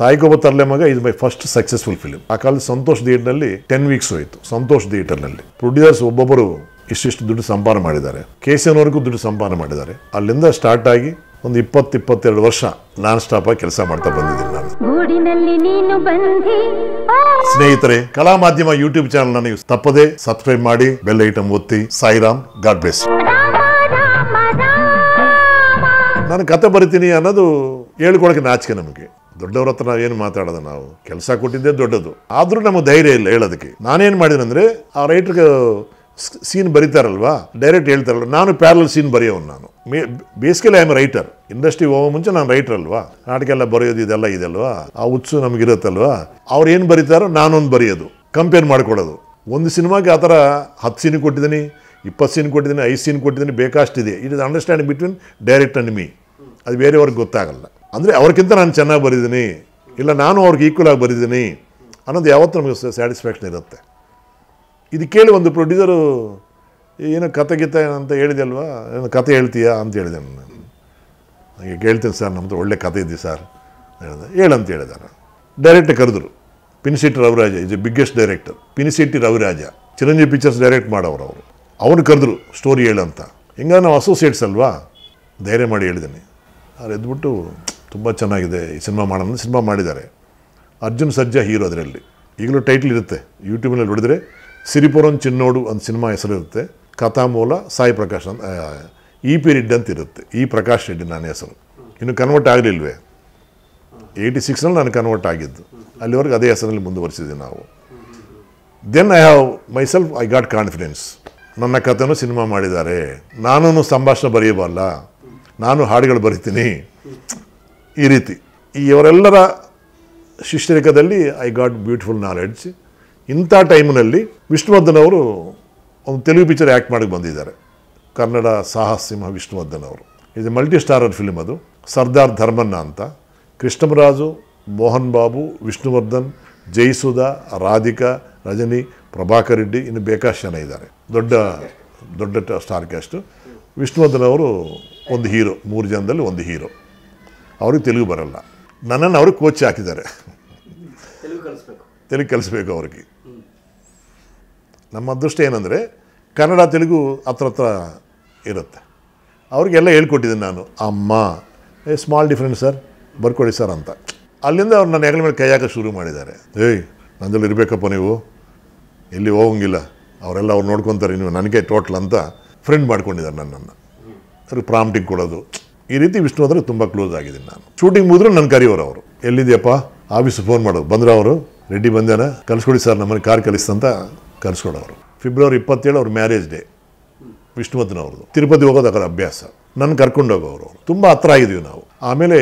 ತಾಯಿಗೊಬ್ಬ ತರಲೆ ಮಗ ಇದು my first successful film ಆ ಕಾಲದ ಸಂತೋಷ್ ಥಿಯೇಟರ್ನಲ್ಲಿ ಟೆನ್ ವೀಕ್ಸ್ ಹೋಯಿತು ಸಂತೋಷ್ ನಲ್ಲಿ ಪ್ರೊಡ್ಯೂಸರ್ಸ್ ಒಬ್ಬೊಬ್ಬರು ಇಷ್ಟಿಷ್ಟು ದುಡ್ಡು ಸಂಪಾದನೆ ಮಾಡಿದ್ದಾರೆ ಅವ್ರಿಗೂ ದುಡ್ಡು ಸಂಪಾದನೆ ಮಾಡಿದ್ದಾರೆ ಅಲ್ಲಿಂದ ಸ್ಟಾರ್ಟ್ ಆಗಿ ಒಂದು ಇಪ್ಪತ್ತು ಇಪ್ಪತ್ತೆರಡು ವರ್ಷ ನಾನ್ ಸ್ಟಾಪ್ ಆಗಿ ಕೆಲಸ ಮಾಡ್ತಾ ಬಂದಿದ್ದೀನಿ ನಾನು ಸ್ನೇಹಿತರೆ ಕಲಾ ಮಾಧ್ಯಮ ಯೂಟ್ಯೂಬ್ ಚಾನಲ್ ನನಗೆ ತಪ್ಪದೆ ಸಬ್ಸ್ಕ್ರೈಬ್ ಮಾಡಿ ಬೆಲ್ ಐಟಮ್ ಒತ್ತಿ ಸಾಯಿರಾಮ್ ಗಾಡ್ ಬ್ಲೆಸ್ ನಾನು ಕತೆ ಬರಿತೀನಿ ಅನ್ನೋದು ಹೇಳ್ಕೊಳಕ್ಕೆ ನಾಚಿಕೆ ನಮಗೆ ದೊಡ್ಡವ್ರ ಹತ್ರ ನಾವೇನು ಮಾತಾಡೋದು ನಾವು ಕೆಲಸ ಕೊಟ್ಟಿದ್ದೇ ದೊಡ್ಡದು ಆದರೂ ನಮಗೆ ಧೈರ್ಯ ಇಲ್ಲ ಹೇಳೋದಕ್ಕೆ ನಾನೇನು ಮಾಡಿದ್ರಂದರೆ ಆ ರೈಟ್ರಿಗೆ ಸೀನ್ ಬರೀತಾರಲ್ವಾ ಡೈರೆಕ್ಟ್ ಹೇಳ್ತಾರಲ್ವ ನಾನು ಪ್ಯಾರಲ್ ಸೀನ್ ಬರೆಯೋನು ನಾನು basically I am writer industry ಹೋಗೋ ಮುಂಚೆ ನಾನು ರೈಟರ್ ಅಲ್ವಾ ನಾಟಕ ಎಲ್ಲ ಬರೆಯೋದು ಇದೆಲ್ಲ ಇದೆಲ್ವಾ ಆ ಹುಚ್ಚು ನಮಗಿರುತ್ತಲ್ವಾ ಅವ್ರು ಏನು ಬರೀತಾರೋ ನಾನೊಂದು ಬರೆಯೋದು ಕಂಪೇರ್ ಮಾಡಿಕೊಡೋದು ಒಂದು ಸಿನಿಮಾಗೆ ಆ ಥರ ಹತ್ತು ಸೀನ್ ಕೊಟ್ಟಿದ್ದೀನಿ ಇಪ್ಪತ್ತು ಸೀನ್ ಕೊಟ್ಟಿದ್ದೀನಿ ಐದು ಸೀನ್ ಕೊಟ್ಟಿದ್ದೀನಿ ಬೇಕಾಷ್ಟಿದೆ it is understanding between direct and me ಅದು ಬೇರೆಯವ್ರಿಗೆ ಗೊತ್ತಾಗಲ್ಲ ಅಂದರೆ ಅವ್ರಿಗಿಂತ ನಾನು ಚೆನ್ನಾಗಿ ಬರಿದ್ದೀನಿ ಇಲ್ಲ ನಾನು ಅವ್ರಿಗೆ ಈಕ್ವಲ್ ಆಗಿ ಬರೀದ್ದೀನಿ ಅನ್ನೋದು ಯಾವತ್ತೂ ನಮಗೆ ಸ್ಯಾಟಿಸ್ಫ್ಯಾಕ್ಷನ್ ಇರುತ್ತೆ ಇದು ಕೇಳಿ ಒಂದು ಪ್ರೊಡ್ಯೂಸರು ಏನೋ ಕತೆ ಗೀತೆ ಅಂತ ಹೇಳಿದೆ ಅಲ್ವಾ ಕತೆ ಹೇಳ್ತೀಯಾ ಅಂತ ಹೇಳಿದೆ ನಾನು ನನಗೆ ಕೇಳ್ತೀನಿ ಸರ್ ನಮ್ಮದು ಒಳ್ಳೆ ಕತೆ ಇದೆ ಸರ್ ಹೇಳಿದೆ ಹೇಳಂತ ಹೇಳಿದೆ ನಾನು ಡೈರೆಕ್ಟ್ ಕರೆದ್ರು ಪಿನಿಸಿಟಿ Raviraja is a biggest director ಪಿನಿಸಿಟಿ ರವಿರಾಜ ಚಿರಂಜೀವಿ ಪಿಕ್ಚರ್ಸ್ ಡೈರೆಕ್ಟ್ ಮಾಡೋರು ಅವರು ಅವನು ಕರೆದ್ರು ಸ್ಟೋರಿ ಹೇಳಂತ ಹಿಂಗೆ ನಾವು ಅಸೋಸಿಯೇಟ್ಸ್ ಅಲ್ವಾ ಧೈರ್ಯ ಮಾಡಿ ಹೇಳಿದ್ದೀನಿ ಅವ್ರು ಎದ್ಬಿಟ್ಟು ತುಂಬ ಚೆನ್ನಾಗಿದೆ ಈ ಸಿನಿಮಾ ಮಾಡೋಣ ಸಿನಿಮಾ ಮಾಡಿದ್ದಾರೆ ಅರ್ಜುನ್ ಸರ್ಜಾ ಹೀರೋ ಅದರಲ್ಲಿ ಈಗಲೂ ಟೈಟ್ಲ್ ಇರುತ್ತೆ ಯೂಟ್ಯೂಬ್ನಲ್ಲಿ ನೋಡಿದರೆ ಸಿರಿಪುರನ್ ಚಿನ್ನೋಡು ಅಂತ ಸಿನಿಮಾ ಹೆಸರಿರುತ್ತೆ ಕಥಾಮೂಲ ಸಾಯಿ ಪ್ರಕಾಶ್ ಅಂತ ಇ ಪಿ ರೆಡ್ಡಿ ಅಂತ ಇರುತ್ತೆ ಇ ಪ್ರಕಾಶ್ ರೆಡ್ಡಿ ನನ್ನ ಹೆಸರು ಇನ್ನು ಕನ್ವರ್ಟ್ ಆಗಲಿಲ್ವೇ ಏಯ್ಟಿ ಸಿಕ್ಸ್ನಲ್ಲಿ ನಾನು ಕನ್ವರ್ಟ್ ಆಗಿದ್ದು ಅಲ್ಲಿವರೆಗೆ ಅದೇ ಹೆಸರಿನಲ್ಲಿ ಮುಂದುವರಿಸಿದ್ವಿ ನಾವು then I have myself I got confidence ನನ್ನ ಕಥೆನೂ ಸಿನಿಮಾ ಮಾಡಿದ್ದಾರೆ ನಾನು ಸಂಭಾಷಣೆ ಬರೆಯಬಲ್ಲ ನಾನು ಹಾಡುಗಳು ಬರಿತೀನಿ ಈ ರೀತಿ ಇವರೆಲ್ಲರ ಶಿಷ್ಯರಿಕದಲ್ಲಿ ಐ ಗಾಟ್ ಬ್ಯೂಟಿಫುಲ್ ನಾಲೆಡ್ಜ್ ಇಂಥ ಟೈಮ್ನಲ್ಲಿ ವಿಷ್ಣುವರ್ಧನ್ ಅವರು ಒಂದು ತೆಲುಗು ಪಿಕ್ಚರ್ ಆ್ಯಕ್ಟ್ ಮಾಡಕ್ಕೆ ಬಂದಿದ್ದಾರೆ ಕನ್ನಡ ಸಾಹಸ ಸಿಂಹ ವಿಷ್ಣುವರ್ಧನ್ ಅವರು ಇದು ಮಲ್ಟಿ ಸ್ಟಾರರ್ ಫಿಲ್ಮ್ ಅದು ಸರ್ದಾರ್ ಧರ್ಮಣ್ಣ ಅಂತ ಕೃಷ್ಣಮರಾಜು ಮೋಹನ್ ಬಾಬು ವಿಷ್ಣುವರ್ಧನ್ ಜೈಸುಧಾ ರಾಧಿಕಾ ರಜನಿ ಪ್ರಭಾಕರ್ ರೆಡ್ಡಿ ಇನ್ನು ಬೇಕಾಷ್ಟು ಜನ ಇದ್ದಾರೆ ದೊಡ್ಡ ದೊಡ್ಡ ಸ್ಟಾರ್ ಕ್ಯಾಸ್ಟು ವಿಷ್ಣುವರ್ಧನ್ ಅವರು ಒಂದು ಹೀರೋ ಮೂರು ಜನದಲ್ಲಿ ಒಂದು ಹೀರೋ ಅವ್ರಿಗೆ ತೆಲುಗು ಬರಲ್ಲ ನನ್ನನ್ನು ಅವರು ಕೋಚ್ ಹಾಕಿದ್ದಾರೆ ತೆಲುಗು ಕಲಿಸ್ಬೇಕು ಅವ್ರಿಗೆ ನಮ್ಮ ಅದೃಷ್ಟ ಏನಂದರೆ ಕನ್ನಡ ತೆಲುಗು ಹತ್ರ ಹತ್ರ ಇರುತ್ತೆ ಅವ್ರಿಗೆಲ್ಲ ಹೇಳ್ಕೊಟ್ಟಿದ್ದೀನಿ ನಾನು ಅಮ್ಮ ಏ ಸ್ಮಾಲ್ ಡಿಫ್ರೆನ್ಸ್ ಸರ್ ಬರ್ಕೊಡಿ ಸರ್ ಅಂತ ಅಲ್ಲಿಂದ ಅವ್ರು ನನ್ನ ಹೆಗಲ ಮೇಲೆ ಕೈ ಶುರು ಮಾಡಿದ್ದಾರೆ ಏಯ್ ನಂದಲ್ಲಿ ಇರಬೇಕಪ್ಪ ನೀವು ಎಲ್ಲಿ ಹೋಗಂಗಿಲ್ಲ ಅವರೆಲ್ಲ ಅವ್ರು ನೋಡ್ಕೊತಾರೆ ನೀವು ನನಗೆ ಟೋಟ್ಲ್ ಅಂತ ಫ್ರೆಂಡ್ ಮಾಡ್ಕೊಂಡಿದ್ದಾರೆ ನನ್ನನ್ನು ಅವ್ರಿಗೆ ಪ್ರಾಮ್ಟಿಂಗ್ ಕೊಡೋದು ಈ ರೀತಿ ವಿಷ್ಣು ಅಂದರೆ ತುಂಬ ಕ್ಲೋಸ್ ಆಗಿದ್ದೀನಿ ನಾನು ಶೂಟಿಂಗ್ ಮುಗಿದ್ರು ನನ್ನ ಕರೆಯೋರು ಅವರು ಎಲ್ಲಿದೆಯಪ್ಪ ಆಫೀಸ್ ಫೋನ್ ಮಾಡೋದು ಬಂದ್ರೆ ಅವರು ರೆಡ್ಡಿ ಬಂದೇನ ಕಲ್ಸ್ಕೊಡಿ ಸರ್ ನಮ್ಮನ್ನು ಕಾರ್ ಕಲಿಸ್ತಂತ ಕಲಿಸ್ಕೊಡೋರು ಫೆಬ್ರವರಿ ಇಪ್ಪತ್ತೇಳು ಅವ್ರ ಮ್ಯಾರೇಜ್ ಡೇ ಅವ್ರದ್ದು ತಿರುಪತಿ ಹೋಗೋದು ಅದರ ಅಭ್ಯಾಸ ನನ್ನ ಕರ್ಕೊಂಡು ಹೋಗೋರು ತುಂಬ ಹತ್ರ ಆಗಿದ್ವಿ ನಾವು ಆಮೇಲೆ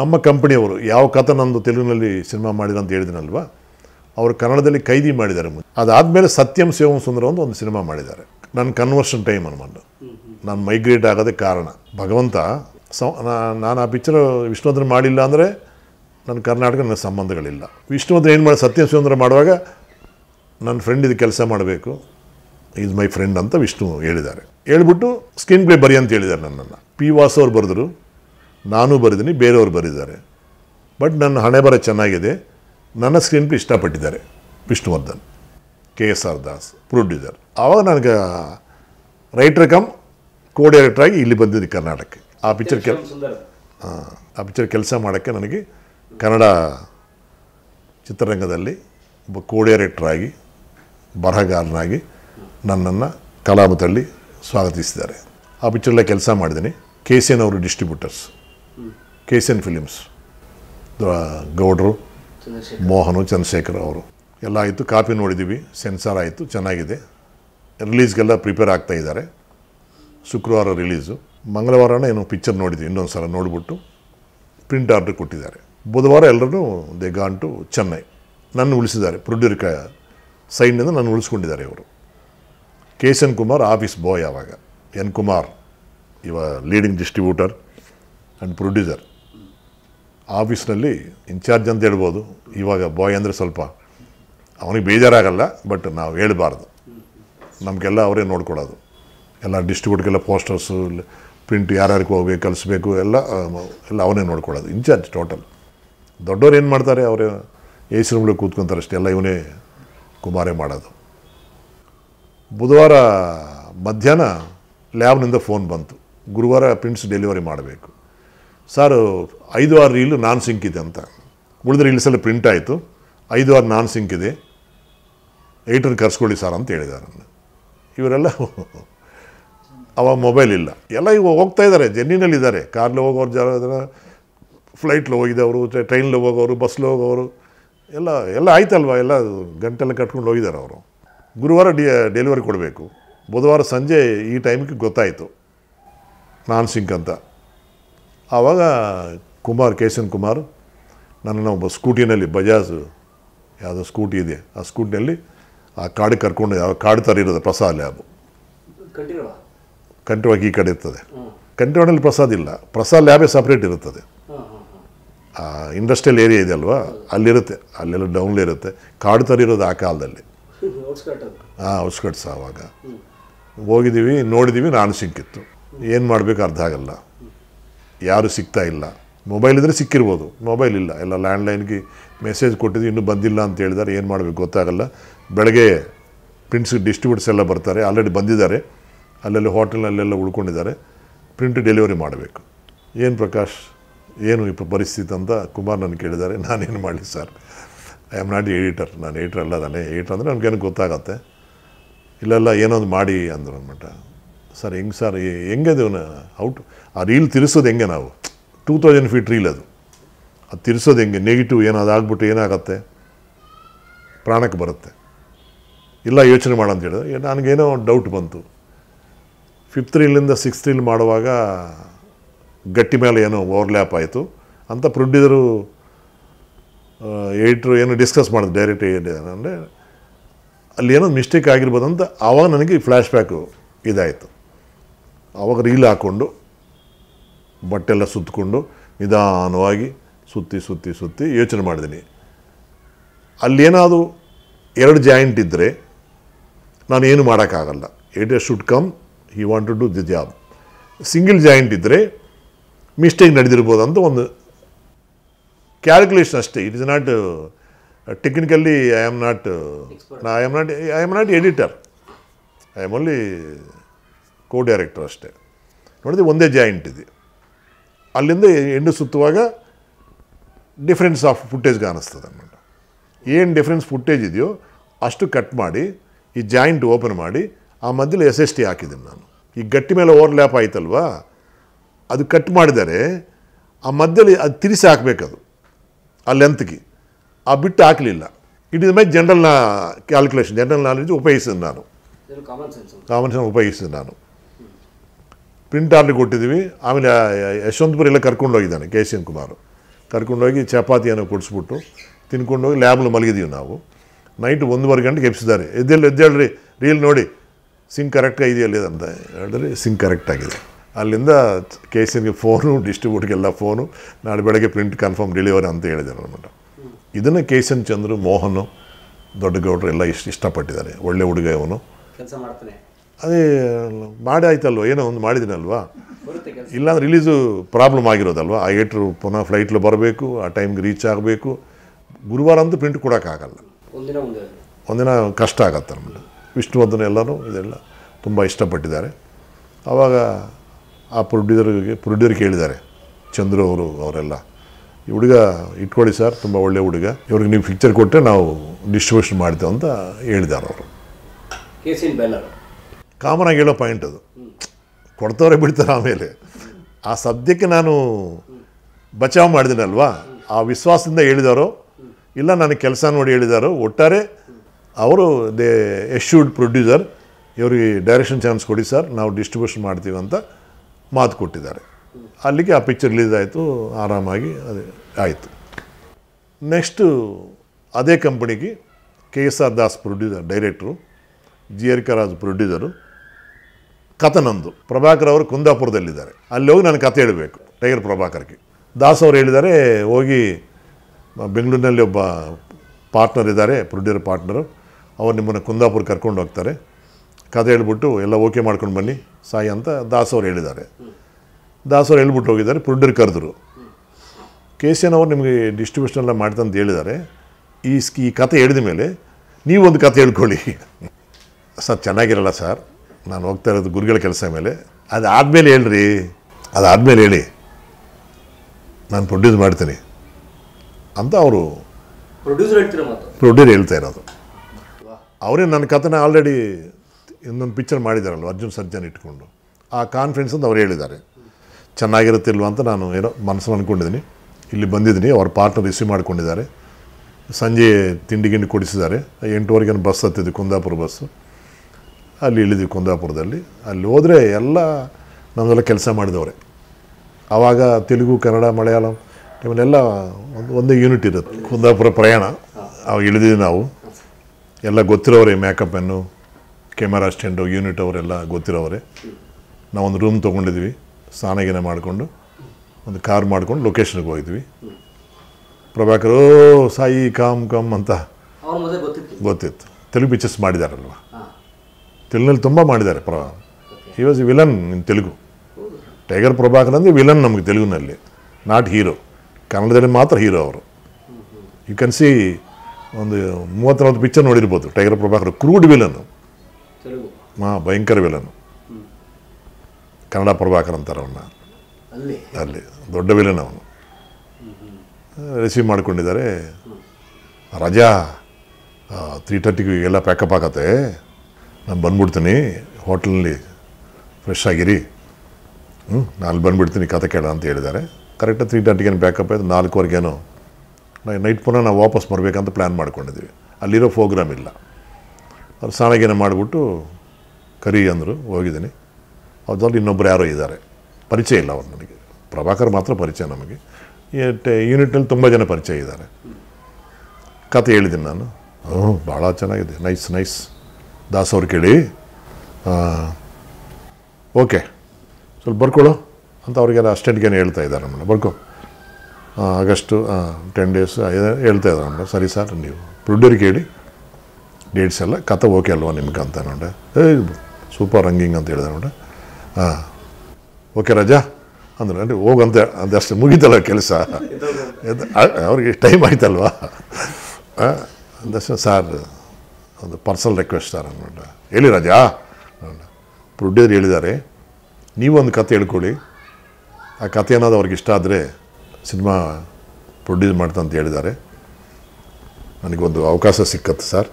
ನಮ್ಮ ಕಂಪ್ನಿಯವರು ಯಾವ ಕಥೆ ನಂದು ತೆಲುಗಿನಲ್ಲಿ ಸಿನಿಮಾ ಮಾಡಿದ ಅಂತ ಹೇಳಿದನಲ್ವಾ ಅವರು ಕನ್ನಡದಲ್ಲಿ ಕೈದಿ ಮಾಡಿದ್ದಾರೆ ಮುಂದೆ ಅದಾದಮೇಲೆ ಸತ್ಯಂ ಸೇವಂ ಸುಂದರ ಒಂದು ಒಂದು ಸಿನಿಮಾ ಮಾಡಿದ್ದಾರೆ ನನ್ನ ಕನ್ವರ್ಷನ್ ಟೈಮ್ ಅನ್ಕೊಂಡು ನಾನು ಮೈಗ್ರೇಟ್ ಆಗೋದೇ ಕಾರಣ ಭಗವಂತ ಸಂ ನಾನು ಆ ಪಿಕ್ಚರ್ ವಿಷ್ಣುವರ್ಧನ್ ಮಾಡಿಲ್ಲ ಅಂದರೆ ನನ್ನ ಕರ್ನಾಟಕ ನನ್ನ ಸಂಬಂಧಗಳಿಲ್ಲ ವಿಷ್ಣುವರ್ಧನ್ ಏನು ಮಾಡಿ ಸತ್ಯ ಸುಂದರ ಮಾಡುವಾಗ ನನ್ನ ಫ್ರೆಂಡ್ ಇದು ಕೆಲಸ ಮಾಡಬೇಕು ಈಸ್ ಮೈ ಫ್ರೆಂಡ್ ಅಂತ ವಿಷ್ಣು ಹೇಳಿದ್ದಾರೆ ಹೇಳ್ಬಿಟ್ಟು ಸ್ಕ್ರೀನ್ ಪ್ಲೇ ಬರಿ ಅಂತ ಹೇಳಿದ್ದಾರೆ ನನ್ನನ್ನು ಪಿ ವಾಸು ಅವ್ರು ಬರೆದ್ರು ನಾನು ಬರೆದಿನಿ ಬೇರೆಯವ್ರು ಬರೆದಿದ್ದಾರೆ ಬಟ್ ನನ್ನ ಹಣೆ ಬರ ಚೆನ್ನಾಗಿದೆ ನನ್ನ ಸ್ಕ್ರೀನ್ ಪ್ಲೇ ಇಷ್ಟಪಟ್ಟಿದ್ದಾರೆ Vishnuvardhan K S R Das producer ಆವಾಗ ನನಗೆ ರೈಟರ್ ಕಮ್ ಕೋ ಡೈರೆಕ್ಟ್ರಾಗಿ ಇಲ್ಲಿ ಬಂದಿದ್ದೆ ಕರ್ನಾಟಕಕ್ಕೆ ಆ ಪಿಕ್ಚರ್ ಕೆಲ್ ಆ ಪಿಕ್ಚರ್ ಕೆಲಸ ಮಾಡೋಕ್ಕೆ ನನಗೆ ಕನ್ನಡ ಚಿತ್ರರಂಗದಲ್ಲಿ ಒಬ್ಬ ಕೋಡಿಯರೇಟ್ರಾಗಿ ಬರಹಗಾರನಾಗಿ ನನ್ನನ್ನು ಕಲಾಮತಳ್ಳಿ ಸ್ವಾಗತಿಸಿದ್ದಾರೆ ಆ ಪಿಕ್ಚರ್ಲ್ಲ ಕೆಲಸ ಮಾಡಿದ್ದೀನಿ ಕೆ ಸಿ ಎನ್ ಅವರು distributors K C N films ಗೌಡ್ರು ಮೋಹನು ಚಂದ್ರಶೇಖರ್ ಅವರು ಎಲ್ಲ ಆಯಿತು ಕಾಪಿ ನೋಡಿದ್ದೀವಿ ಸೆನ್ಸಾರ್ ಆಯಿತು ಚೆನ್ನಾಗಿದೆ ರಿಲೀಸ್ಗೆಲ್ಲ ಪ್ರಿಪೇರ್ ಆಗ್ತಾ ಇದ್ದಾರೆ ಶುಕ್ರವಾರ ರಿಲೀಸು ಮಂಗಳವಾರನೇ ಏನೋ ಪಿಕ್ಚರ್ ನೋಡಿದ್ವಿ ಇನ್ನೊಂದು ಸಲ ನೋಡಿಬಿಟ್ಟು ಪ್ರಿಂಟ್ ಆರ್ಡ್ರ್ ಕೊಟ್ಟಿದ್ದಾರೆ ಬುಧವಾರ ಎಲ್ಲರೂ ದೇ ಗಾನ್ ಟು ಚೆನ್ನೈ ನನ್ನ ಉಳಿಸಿದ್ದಾರೆ ಕ ಸೈಡ್ನಿಂದ ನಾನು ಉಳಿಸ್ಕೊಂಡಿದ್ದಾರೆ ಇವರು ಕೇಶನ್ ಕುಮಾರ್ ಆಫೀಸ್ ಬಾಯ್ ಆವಾಗ ಎನ್ ಕುಮಾರ್ ಇವ ಲೀಡಿಂಗ್ ಡಿಸ್ಟ್ರಿಬ್ಯೂಟರ್ ಆ್ಯಂಡ್ ಪ್ರೊಡ್ಯೂಸರ್ ಆಫೀಸ್ನಲ್ಲಿ ಇನ್ಚಾರ್ಜ್ ಅಂತ ಹೇಳ್ಬೋದು ಇವಾಗ ಬಾಯ್ ಅಂದರೆ ಸ್ವಲ್ಪ ಅವನಿಗೆ ಬೇಜಾರಾಗಲ್ಲ ಬಟ್ ನಾವು ಹೇಳಬಾರ್ದು ನಮಗೆಲ್ಲ ಅವರೇ ನೋಡ್ಕೊಳ್ಳೋದು ಎಲ್ಲ ಡಿಸ್ಟ್ರಿಬ್ಯೂಟ್ಗೆಲ್ಲ ಪೋಸ್ಟರ್ಸು ಪ್ರಿಂಟ್ ಯಾರ್ಯಾರಿಗೆ ಹೋಗ್ಬೇಕು ಕಲಿಸ್ಬೇಕು ಎಲ್ಲ ಎಲ್ಲ ಅವನೇ ನೋಡ್ಕೊಳ್ಳೋದು ಇನ್ಚಾರ್ಜ್ ಟೋಟಲ್ ದೊಡ್ಡವ್ರು ಏನು ಮಾಡ್ತಾರೆ ಅವರೇ ಎ ಸಿ ರೂಮ್ಗಳಿಗೆ ಕೂತ್ಕೊಂತಾರೆ ಅಷ್ಟೇ ಎಲ್ಲ ಇವನೇ ಕುಮಾರೇ ಮಾಡೋದು ಬುಧವಾರ ಮಧ್ಯಾಹ್ನ ಲ್ಯಾಬ್ನಿಂದ ಫೋನ್ ಬಂತು ಗುರುವಾರ ಪ್ರಿಂಟ್ಸ್ ಡೆಲಿವರಿ ಮಾಡಬೇಕು ಸಾರು ಐದು ಆರು ರೀಲು ನಾನ್ ಸಿಂಕ್ ಇದೆ ಅಂತ ಉಳಿದ ರೀಲ್ಸಲ್ಲಿ ಪ್ರಿಂಟ್ ಆಯಿತು ಐದು ಆರು ನಾನ್ ಸಿಂಕ್ ಇದೆ ಏಯ್ಟನ್ನು ಕರ್ಸ್ಕೊಳ್ಳಿ ಸರ್ ಅಂತ ಹೇಳಿದ್ದಾರೆ ಇವರೆಲ್ಲ ಅವಾಗ ಮೊಬೈಲ್ ಇಲ್ಲ ಎಲ್ಲ ಈಗ ಹೋಗ್ತಾ ಇದ್ದಾರೆ ಇದ್ದಾರೆ ಕಾರ್ಲಿ ಹೋಗೋರು ಜನ ಫ್ಲೈಟ್ಲಿ ಹೋಗಿದ್ದವರು ಟ್ರೈನಲ್ಲಿ ಹೋಗೋರು ಬಸ್ಲಿ ಹೋಗೋರು ಎಲ್ಲ ಎಲ್ಲ ಆಯ್ತಲ್ವ ಎಲ್ಲ ಗಂಟೆಲ್ಲ ಕಟ್ಕೊಂಡು ಹೋಗಿದ್ದಾರೆ ಅವರು ಗುರುವಾರ ಡಿ ಡೆಲಿವರಿ ಕೊಡಬೇಕು ಬುಧವಾರ ಸಂಜೆ ಈ ಟೈಮಿಗೆ ಗೊತ್ತಾಯಿತು ನಾನ್ ಸಿಂಕ್ ಅಂತ ಆವಾಗ ಕುಮಾರ್ ಕೇಶನ್ ಕುಮಾರ್ ನನ್ನನ್ನು ಒಬ್ಬ ಸ್ಕೂಟಿನಲ್ಲಿ ಬಜಾಜ್ ಯಾವುದೋ ಸ್ಕೂಟಿ ಇದೆ ಆ ಸ್ಕೂಟಿನಲ್ಲಿ ಆ ಕಾಡಿಗೆ ಕರ್ಕೊಂಡು ಯಾವ ಕಾಡು ಥರ ಇರೋದು ಪ್ರಸಾದ್ ಲ್ಯಾಬು ಕಂಠವಾಗಿ ಈ ಕಡೆ ಇರ್ತದೆ ಕಂಠವಾಣಿಯಲ್ಲಿ ಪ್ರಸಾದ ಇಲ್ಲ ಪ್ರಸಾದ್ ಲ್ಯಾಬೇ ಸಪ್ರೇಟ್ ಇರುತ್ತದೆ ಆ ಇಂಡಸ್ಟ್ರಿಯಲ್ ಏರಿಯಾ ಇದೆ ಅಲ್ವಾ ಅಲ್ಲಿರುತ್ತೆ ಅಲ್ಲೆಲ್ಲ ಡೌನ್ಲೇ ಇರುತ್ತೆ ಕಾಡು ಥರ ಇರೋದು ಆ ಕಾಲದಲ್ಲಿ ಹಾಂ ಔಟ್ಸ್ಕಟ್ಸ್ ಆವಾಗ ಹೋಗಿದ್ದೀವಿ ನೋಡಿದ್ದೀವಿ ನಾನು ಸಿಕ್ಕಿತ್ತು ಏನು ಮಾಡಬೇಕು ಅರ್ಧ ಆಗಲ್ಲ ಯಾರು ಸಿಗ್ತಾ ಇಲ್ಲ ಮೊಬೈಲ್ ಇದ್ದರೆ ಸಿಕ್ಕಿರ್ಬೋದು ಮೊಬೈಲ್ ಇಲ್ಲ ಎಲ್ಲ ಲ್ಯಾಂಡ್ಲೈನ್ಗೆ ಮೆಸೇಜ್ ಕೊಟ್ಟಿದ್ದು ಇನ್ನೂ ಬಂದಿಲ್ಲ ಅಂತ ಹೇಳಿದಾರೆ ಏನು ಮಾಡಬೇಕು ಗೊತ್ತಾಗಲ್ಲ ಬೆಳಗ್ಗೆ ಪ್ರಿಂಟ್ಸ್ ಡಿಸ್ಟ್ರಿಬ್ಯೂಟ್ಸ್ ಎಲ್ಲ ಬರ್ತಾರೆ ಆಲ್ರೆಡಿ ಬಂದಿದ್ದಾರೆ ಅಲ್ಲೆಲ್ಲ ಹೋಟೆಲ್ ಅಲ್ಲೆಲ್ಲ ಉಳ್ಕೊಂಡಿದ್ದಾರೆ ಪ್ರಿಂಟ್ ಡೆಲಿವರಿ ಮಾಡಬೇಕು ಏನು ಪ್ರಕಾಶ್ ಏನು ಈ ಪರಿಸ್ಥಿತಿ ಅಂತ ಕುಮಾರ್ ನನ್ನ ಕೇಳಿದ್ದಾರೆ ನಾನೇನು ಮಾಡಲಿ sir I am not editor ನಾನು ಎಡಿಟರ್ ಅಲ್ಲ ನಾನೇ ಎಡಿಟರ್ ಅಂದರೆ ನನಗೇನು ಗೊತ್ತಾಗತ್ತೆ ಇಲ್ಲೆಲ್ಲ ಏನೊಂದು ಮಾಡಿ ಅಂದರು ಅಂದ್ಬಿಟ್ಟ ಸರ್ ಹೆಂಗೆ ಸರ್ ಹೆಂಗೆ ಅದು ಔಟ್ ಆ ರೀಲ್ ತಿರ್ಸೋದು ಹೆಂಗೆ ನಾವು ಟೂ ತೌಸಂಡ್ ಫೀಟ್ ರೀಲ್ ಅದು ಅದು ತಿರ್ಸೋದು ಹೆಂಗೆ ನೆಗೆಟಿವ್ ಏನಾದ್ರು ಆಗ್ಬಿಟ್ಟು ಏನಾಗತ್ತೆ ಪ್ರಾಣಕ್ಕೆ ಬರುತ್ತೆ ಇಲ್ಲ ಯೋಚನೆ ಮಾಡಂತ ಹೇಳಿದ್ರೆ ನನಗೇನೋ ಡೌಟ್ ಬಂತು ಫಿಫ್ತ್ ರೀಲಿಂದ ಸಿಕ್ಸ್ತ್ ರೀಲ್ ಮಾಡುವಾಗ ಗಟ್ಟಿ ಮೇಲೆ ಏನು ಓವರ್ಲ್ಯಾಪ್ ಆಯಿತು ಅಂತ ಪ್ರೊಡ್ಯೂಸರು ಏಟ್ರು ಏನು ಡಿಸ್ಕಸ್ ಮಾಡಿದ್ರು ಡೈರೆಕ್ಟ್ ಅಂದರೆ ಅಲ್ಲಿ ಏನೋ ಮಿಸ್ಟೇಕ್ ಆಗಿರ್ಬೋದು ಅಂತ ಆವಾಗ ನನಗೆ ಫ್ಲ್ಯಾಶ್ ಬ್ಯಾಕು ಇದಾಯಿತು ಆವಾಗ ರೀಲ್ ಹಾಕ್ಕೊಂಡು ಬಟ್ಟೆಲ್ಲ ಸುತ್ತಕೊಂಡು ನಿಧಾನವಾಗಿ ಸುತ್ತಿ ಸುತ್ತಿ ಸುತ್ತಿ ಯೋಚನೆ ಮಾಡಿದ್ದೀನಿ ಅಲ್ಲೇನಾದರೂ ಎರಡು ಜಾಯಿಂಟ್ ಇದ್ದರೆ ನಾನು ಏನು ಮಾಡೋಕ್ಕಾಗಲ್ಲ at a should come he want to do the job single joint ಇದ್ದರೆ ಮಿಸ್ಟೇಕ್ ನಡೆದಿರ್ಬೋದು ಅಂತ ಒಂದು ಕ್ಯಾಲ್ಕುಲೇಷನ್ ಅಷ್ಟೇ it is not technically I am not I am not I am not editor I am only co director ಅಷ್ಟೇ ನೋಡಿದ್ರೆ ಒಂದೇ joint ಇದೆ ಅಲ್ಲಿಂದ ಎಂಡು ಸುತ್ತುವಾಗ ಡಿಫ್ರೆನ್ಸ್ ಆಫ್ ಫುಟೇಜ್ ಕಾಣಿಸ್ತದೆ ಏನು ಡಿಫ್ರೆನ್ಸ್ ಫುಟೇಜ್ ಇದೆಯೋ ಅಷ್ಟು ಕಟ್ ಮಾಡಿ ಈ ಜಾಯಿಂಟ್ ಓಪನ್ ಮಾಡಿ ಆ ಮಧ್ಯದಲ್ಲಿ ಎಸ್ ಎಸ್ ಟಿ ಹಾಕಿದ್ದೀನಿ ನಾನು ಈ ಗಟ್ಟಿ ಮೇಲೆ ಓವರ್ ಲ್ಯಾಪ್ ಆಯ್ತಲ್ವಾ ಅದು ಕಟ್ ಮಾಡಿದರೆ ಆ ಮಧ್ಯದಲ್ಲಿ ಅದು ತಿರ್ಸಿ ಹಾಕಬೇಕದು ಆ ಲೆಂತ್ಗೆ ಆ ಬಿಟ್ಟು ಹಾಕಲಿಲ್ಲ ಇಟ್ ಮೇಲೆ ಜನರಲ್ ನಾ ಕ್ಯಾಲ್ಕುಲೇಷನ್ ಜನರಲ್ ನಾಲೆಡ್ಜ್ ಉಪಯೋಗಿಸಿದೆ ನಾನು ಕಾಮನ್ ಸೆನ್ಸ್ ನಾನು ಪ್ರಿಂಟ್ ಆರ್ಡ್ರಿಗೆ ಕೊಟ್ಟಿದ್ದೀವಿ ಆಮೇಲೆ ಯಶವಂತಪುರ ಎಲ್ಲ ಕರ್ಕೊಂಡೋಗಿದ್ದಾನೆ ಕೆ ಸಿ ಎನ್ ಕುಮಾರ್ ಕರ್ಕೊಂಡೋಗಿ ಚಪಾತಿಯನ್ನು ಕೊಡಿಸ್ಬಿಟ್ಟು ತಿನ್ಕೊಂಡೋಗಿ ಲ್ಯಾಬ್ಲು ಮಲಗಿದ್ದೀವಿ ನಾವು ನೈಟ್ ಒಂದೂವರೆ ಗಂಟೆಗೆ ಎಬ್ಸಿದ್ದಾರೆ ಎದ್ದೆಲ್ಲ ಎದ್ದೇಳ್ರಿ ರೀಲ್ ನೋಡಿ ಸಿಂಗ್ ಕರೆಕ್ಟಾಗಿ ಇದೆಯಲ್ಲ ಅಂತ ಹೇಳಿದ್ರೆ ಸಿಂಕ್ ಕರೆಕ್ಟಾಗಿದೆ ಅಲ್ಲಿಂದ ಕೆ ಎನ್ಗೆ ಫೋನು ಡಿಸ್ಟ್ರಿಬ್ಯೂಟ್ಗೆಲ್ಲ ಫೋನು ನಾಳೆ ಬೆಳಗ್ಗೆ ಪ್ರಿಂಟ್ ಕನ್ಫರ್ಮ್ ಡೆಲಿವರಿ ಅಂತ ಹೇಳಿದೆ ಮೇಡಮ್ ಇದನ್ನು ಕೆ ಎನ್ ಚಂದ್ರು ಮೋಹನು ದೊಡ್ಡಗೌಡರು ಎಲ್ಲ ಇಷ್ಟು ಇಷ್ಟಪಟ್ಟಿದ್ದಾರೆ ಒಳ್ಳೆ ಹುಡುಗ ಅವನು ಅದೇ ಮಾಡಿ ಆಯ್ತಲ್ವ ಏನೋ ಒಂದು ಮಾಡಿದ್ದೀನಲ್ವಾ ಇಲ್ಲಾಂದ್ರೆ ರಿಲೀಸು ಪ್ರಾಬ್ಲಮ್ ಆಗಿರೋದಲ್ವ ಆ ಏಟ್ರು ಪುನಃ ಫ್ಲೈಟ್ಲು ಬರಬೇಕು ಆ ಟೈಮ್ಗೆ ರೀಚ್ ಆಗಬೇಕು ಗುರುವಾರ ಅಂತೂ ಪ್ರಿಂಟ್ ಕೊಡೋಕ್ಕಾಗಲ್ಲ ಒಂದಿನ ಕಷ್ಟ ಆಗತ್ತೆ ನಮ್ಮದು ವಿಷ್ಣುವರ್ಧನ್ ಎಲ್ಲರೂ ಇದೆಲ್ಲ ತುಂಬ ಇಷ್ಟಪಟ್ಟಿದ್ದಾರೆ ಆವಾಗ ಆ ಪ್ರೊಡ್ಯೂಸರ್ಗೆ ಪ್ರೊಡ್ಯೂಸರ್ ಕೇಳಿದ್ದಾರೆ ಚಂದ್ರು ಅವರು ಅವರೆಲ್ಲ ಈ ಹುಡುಗ ಇಟ್ಕೊಳ್ಳಿ ಸರ್ ತುಂಬ ಒಳ್ಳೆಯ ಹುಡುಗ ಇವ್ರಿಗೆ ನೀವು ಪಿಕ್ಚರ್ ಕೊಟ್ಟರೆ ನಾವು ಡಿಸ್ಟ್ರಿಬ್ಯೂಷನ್ ಮಾಡ್ತೇವೆ ಅಂತ ಹೇಳಿದ್ದಾರೆ ಅವರು ಆಗಿ ಹೇಳೋ ಪಾಯಿಂಟ್ ಅದು ಕೊಡ್ತವ್ರೆ ಬಿಡ್ತಾರೆ ಆಮೇಲೆ ಆ ಸದ್ಯಕ್ಕೆ ನಾನು ಬಚಾವ್ ಮಾಡಿದ್ದೀನಲ್ವಾ ಆ ವಿಶ್ವಾಸದಿಂದ ಹೇಳಿದಾರೋ ಇಲ್ಲ ನನಗೆ ಕೆಲಸ ನೋಡಿ ಹೇಳಿದಾರೋ ಒಟ್ಟಾರೆ ಅವರು ದೇ ಎಶ್ಯೂಡ್ ಪ್ರೊಡ್ಯೂಸರ್ ಇವರಿಗೆ ಡೈರೆಕ್ಷನ್ ಚಾನ್ಸ್ ಕೊಡಿ ಸರ್ ನಾವು ಡಿಸ್ಟ್ರಿಬ್ಯೂಷನ್ ಮಾಡ್ತೀವಿ ಅಂತ ಮಾತು ಕೊಟ್ಟಿದ್ದಾರೆ ಅಲ್ಲಿಗೆ ಆ ಪಿಕ್ಚರ್ ರಿಲೀಸ್ ಆಯಿತು ಆರಾಮಾಗಿ ಅದೇ ಆಯಿತು ನೆಕ್ಸ್ಟು ಅದೇ ಕಂಪನಿಗೆ K S R Das producer ಡೈರೆಕ್ಟ್ರು ಜಿ ಆರ್ ರಾಜ್ ಪ್ರೊಡ್ಯೂಸರು ಕಥನಂದು ಪ್ರಭಾಕರ್ ಅವರು ಕುಂದಾಪುರದಲ್ಲಿದ್ದಾರೆ ಅಲ್ಲಿ ಹೋಗಿ ನಾನು ಕತೆ ಹೇಳಬೇಕು ಟೈಗರ್ ಪ್ರಭಾಕರ್ಗೆ ದಾಸ್ ಅವರು ಹೇಳಿದ್ದಾರೆ ಹೋಗಿ ಬೆಂಗಳೂರಿನಲ್ಲಿ ಒಬ್ಬ ಪಾರ್ಟ್ನರ್ ಇದ್ದಾರೆ ಪ್ರೊಡ್ಯೂಸರ್ ಪಾರ್ಟ್ನರು ಅವ್ರು ನಿಮ್ಮನ್ನು ಕುಂದಾಪುರ ಕರ್ಕೊಂಡು ಹೋಗ್ತಾರೆ ಕತೆ ಹೇಳ್ಬಿಟ್ಟು ಎಲ್ಲ ಓಕೆ ಮಾಡ್ಕೊಂಡು ಬನ್ನಿ ಸಾಯಿ ಅಂತ ದಾಸವ್ರು ಹೇಳಿದ್ದಾರೆ ದಾಸವ್ರು ಹೇಳ್ಬಿಟ್ಟು ಹೋಗಿದ್ದಾರೆ ಪ್ರೊಡ್ಯೂರ್ ಕರೆದ್ರು ಕೆ ಸಿ ಎನ್ ಅವರು ನಿಮಗೆ ಡಿಸ್ಟ್ರಿಬ್ಯೂಷನೆಲ್ಲ ಮಾಡ್ತಂತ ಹೇಳಿದ್ದಾರೆ ಈ ಸ್ಕಿ ಈ ಕತೆ ಹೇಳಿದ ಮೇಲೆ ನೀವೊಂದು ಕತೆ ಹೇಳ್ಕೊಳ್ಳಿ ಸರ್ ಚೆನ್ನಾಗಿರಲ್ಲ ಸರ್ ನಾನು ಹೋಗ್ತಾ ಇರೋದು ಗುರುಗಳ ಕೆಲಸ ಮೇಲೆ ಅದು ಆದಮೇಲೆ ಹೇಳ್ರಿ ಅದಾದಮೇಲೆ ಹೇಳಿ ನಾನು ಪ್ರೊಡ್ಯೂಸ್ ಮಾಡ್ತೀನಿ ಅಂತ ಅವರು ಪ್ರೊಡ್ಯೂಸರ್ ಹೇಳ್ತಾ ಇರೋದು ಅವರೇ ನನ್ನ ಕಥನ ಆಲ್ರೆಡಿ ಇನ್ನೊಂದು ಪಿಕ್ಚರ್ ಮಾಡಿದಾರಲ್ವ ಅರ್ಜುನ್ ಸರ್ಜನ್ ಇಟ್ಕೊಂಡು ಆ ಕಾನ್ಫಿಡೆನ್ಸ್ ಅಂತ ಅವ್ರು ಹೇಳಿದ್ದಾರೆ ಚೆನ್ನಾಗಿರುತ್ತಿಲ್ವ ಅಂತ ನಾನು ಏನೋ ಮನಸ್ಸಲ್ಲಿ ಅಂದ್ಕೊಂಡಿದ್ದೀನಿ ಇಲ್ಲಿ ಬಂದಿದ್ದೀನಿ ಅವ್ರ ಪಾರ್ಟ್ನರ್ ರಿಸೀವ್ ಮಾಡ್ಕೊಂಡಿದ್ದಾರೆ ಸಂಜೆ ತಿಂಡಿ ಗಿಂಡಿ ಕೊಡಿಸಿದ್ದಾರೆ ಎಂಟುವರೆಗೆ ಬಸ್ ಹತ್ತಿದ್ವಿ ಕುಂದಾಪುರ ಬಸ್ಸು ಅಲ್ಲಿ ಇಳಿದ್ವಿ ಕುಂದಾಪುರದಲ್ಲಿ ಅಲ್ಲಿ ಹೋದರೆ ಎಲ್ಲ ನಮ್ಮದೆಲ್ಲ ಕೆಲಸ ಮಾಡಿದವ್ರೆ ಆವಾಗ ತೆಲುಗು ಕನ್ನಡ ಮಲಯಾಳಂ ಎಲ್ಲ ಒಂದು ಒಂದೇ ಯೂನಿಟ್ ಇರುತ್ತೆ ಕುಂದಾಪುರ ಪ್ರಯಾಣ ಅವಾಗ ಇಳಿದಿದ್ವಿ ನಾವು ಎಲ್ಲ ಗೊತ್ತಿರೋರೆ ಅನ್ನು ಕ್ಯಾಮರಾ ಸ್ಟ್ಯಾಂಡು ಯೂನಿಟ್ ಅವರೆಲ್ಲ ಗೊತ್ತಿರೋರೆ ನಾವೊಂದು ರೂಮ್ ತೊಗೊಂಡಿದ್ವಿ ಸ್ನಾನಗಿನ ಮಾಡಿಕೊಂಡು ಒಂದು ಕಾರ್ ಮಾಡ್ಕೊಂಡು ಲೊಕೇಶನ್ಗೆ ಹೋಗಿದ್ವಿ ಪ್ರಭಾಕರ್ ಓ ಸಾಯಿ ಕಾಮ್ ಕಾಮ್ ಅಂತ ಗೊತ್ತಿತ್ತು ತೆಲುಗು ಪಿಕ್ಚರ್ಸ್ ಮಾಡಿದಾರಲ್ವ ತೆಲುಗಿನಲ್ಲಿ ತುಂಬ ಮಾಡಿದ್ದಾರೆ Prabha he was villain in Telugu Tiger Prabhakar ಅಂದರೆ ವಿಲನ್ ನಮಗೆ ತೆಲುಗಿನಲ್ಲಿ ನಾಟ್ ಹೀರೋ ಕನ್ನಡದಲ್ಲಿ ಮಾತ್ರ ಹೀರೋ ಅವರು ಯು ಕ್ಯಾನ್ ಸಿ ಒಂದು ಮೂವತ್ತೊಂದು ಪಿಕ್ಚರ್ ನೋಡಿರ್ಬೋದು ಟೈಗರ್ ಪ್ರಭಾಕರ್ ಕ್ರೂಡ್ ವಿಲನ್ನು ಹಾಂ ಭಯಂಕರ ವಿಲನ್ನು ಕನ್ನಡ ಪ್ರಭಾಕರ್ ಅಂತಾರೆ ಅವನ್ನ ಅಲ್ಲಿ ದೊಡ್ಡ ವಿಲನ್ ಅವನು ರಿಸೀವ್ ಮಾಡ್ಕೊಂಡಿದ್ದಾರೆ ರಜಾ ತ್ರೀ ತರ್ಟಿಗೆ ಎಲ್ಲ ಪ್ಯಾಕಪ್ ಆಗತ್ತೆ ನಾನು ಬಂದ್ಬಿಡ್ತೀನಿ ಹೋಟ್ಲಲ್ಲಿ ಫ್ರೆಶ್ ಆಗಿರಿ ಹ್ಞೂ ನಾನು ಬಂದುಬಿಡ್ತೀನಿ ಕತೆ ಕೇಳ ಅಂತ ಹೇಳಿದ್ದಾರೆ ಕರೆಕ್ಟಾಗಿ ತ್ರೀ ತರ್ಟಿಗೇನು ಬ್ಯಾಕಪ್ ಆಯಿತು ನಾಲ್ಕುವರೆಗೇನು ನೈಟ್ ಪುನಃ ನಾವು ವಾಪಸ್ ಬರಬೇಕಂತ ಪ್ಲ್ಯಾನ್ ಮಾಡ್ಕೊಂಡಿದ್ದೀವಿ ಅಲ್ಲಿರೋ ಪ್ರೋಗ್ರಾಮ್ ಇಲ್ಲ ಅವ್ರು ಸ್ನಾನಗೇನ ಮಾಡಿಬಿಟ್ಟು ಕರಿ ಅಂದರು ಹೋಗಿದ್ದೀನಿ ಅದರಲ್ಲಿ ಇನ್ನೊಬ್ಬರು ಯಾರೋ ಇದ್ದಾರೆ ಪರಿಚಯ ಇಲ್ಲ ಅವ್ರು ನನಗೆ ಪ್ರಭಾಕರ್ ಮಾತ್ರ ಪರಿಚಯ ನಮಗೆ ಯೂನಿಟ್ನಲ್ಲಿ ತುಂಬ ಜನ ಪರಿಚಯ ಇದ್ದಾರೆ ಕತೆ ಹೇಳಿದ್ದೀನಿ ನಾನು ಹ್ಞೂ ಭಾಳ ಚೆನ್ನಾಗಿದೆ ನೈಸ್ ನೈಸ್ ದಾಸ್ ಅವ್ರು ಕೇಳಿ ಓಕೆ ಸ್ವಲ್ಪ ಬರ್ಕೊಳ್ಳೋ ಅಂತ ಅವ್ರಿಗೆಲ್ಲ ಅಷ್ಟೆಂಟ್ಗೇನು ಹೇಳ್ತಾ ಇದ್ದಾರೆ ನಮ್ಮನ್ನು ಬರ್ಕೊ ಆಗಸ್ಟು ಟೆನ್ ಡೇಸ್ ಹೇಳ್ತಾ ಇದ್ದಾರೆ ಸರಿ ಸರ್ ನೀವು ಪ್ರೊಡ್ಯೂರಿಗೆ ಹೇಳಿ ಡೇಟ್ಸ್ ಎಲ್ಲ ಕತೆ ಓಕೆ ಅಲ್ವಾ ನಿಮ್ಗೆ ಅಂತ ನೋಡ ಏ ಸೂಪರ್ ರಂಗಿಂಗ್ ಅಂತ ಹೇಳಿದೆ ನೋಡ ಹಾಂ ಓಕೆ ರಜಾ ಅಂದ್ರೆ ಹೋಗಂತ ಅಷ್ಟು ಮುಗೀತಲ್ಲ ಕೆಲಸ ಅವ್ರಿಗೆ ಟೈಮ್ ಆಯ್ತಲ್ವಾ ಅಂದ್ರೆ ಸಾರ್ ಒಂದು ಪರ್ಸನಲ್ ರಿಕ್ವೆಸ್ಟ್ ಸರ್ ಅಂದ್ಬಿಟ್ಟು ಹೇಳಿ ರಾಜಾ ಪ್ರೊಡ್ಯೂರ್ ಹೇಳಿದ್ದಾರೆ ನೀವೊಂದು ಕತೆ ಹೇಳ್ಕೊಳ್ಳಿ ಆ ಕತೆ ಅನ್ನೋದು ಅವ್ರಿಗೆ ಇಷ್ಟ ಆದರೆ ಸಿನಿಮಾ ಪ್ರೊಡ್ಯೂಸ್ ಅಂತ ಹೇಳಿದ್ದಾರೆ ನನಗೊಂದು ಅವಕಾಶ ಸಿಕ್ಕತ್ತೆ ಸರ್